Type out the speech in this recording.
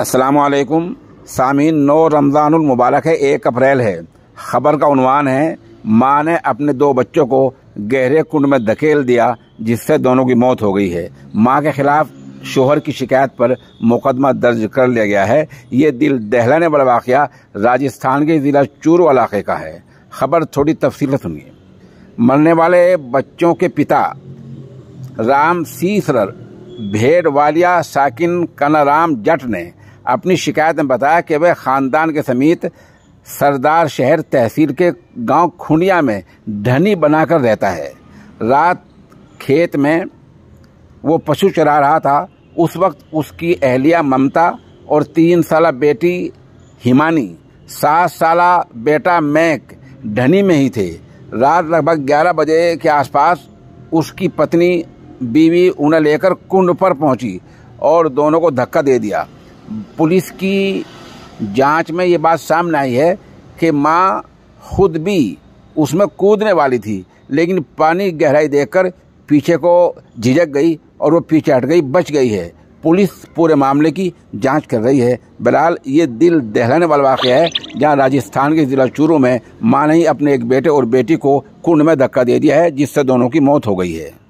असलकुम सामीन नौ रमज़ानमबारक है एक अप्रैल है ख़बर का उनवान है माँ ने अपने दो बच्चों को गहरे कुंड में धकेल दिया जिससे दोनों की मौत हो गई है माँ के खिलाफ शोहर की शिकायत पर मुकदमा दर्ज कर लिया गया है ये दिल दहलाने वाला वाक़ राजस्थान के ज़िला चूरू इलाके का है खबर थोड़ी तफसील सुनिए मरने वाले बच्चों के पिता राम सीसर भेड़वालिया साकिन कनाराम जट ने अपनी शिकायत में बताया कि वह खानदान के समीत सरदार शहर तहसील के गांव खुनिया में ढनी बनाकर रहता है रात खेत में वो पशु चरा रहा था उस वक्त उसकी अहलिया ममता और तीन साल बेटी हिमानी सात साल बेटा मैक ढनी में ही थे रात लगभग 11 बजे के आसपास उसकी पत्नी बीवी उन्हें लेकर कुंड पर पहुंची और दोनों को धक्का दे दिया पुलिस की जांच में ये बात सामने आई है कि माँ खुद भी उसमें कूदने वाली थी लेकिन पानी गहराई देखकर पीछे को झिझक गई और वो पीछे हट गई बच गई है पुलिस पूरे मामले की जांच कर रही है बहरहाल ये दिल दहलाने वाला वाक़ है जहां राजस्थान के ज़िला चूरू में माँ ने ही अपने एक बेटे और बेटी को कुंड में धक्का दे दिया है जिससे दोनों की मौत हो गई है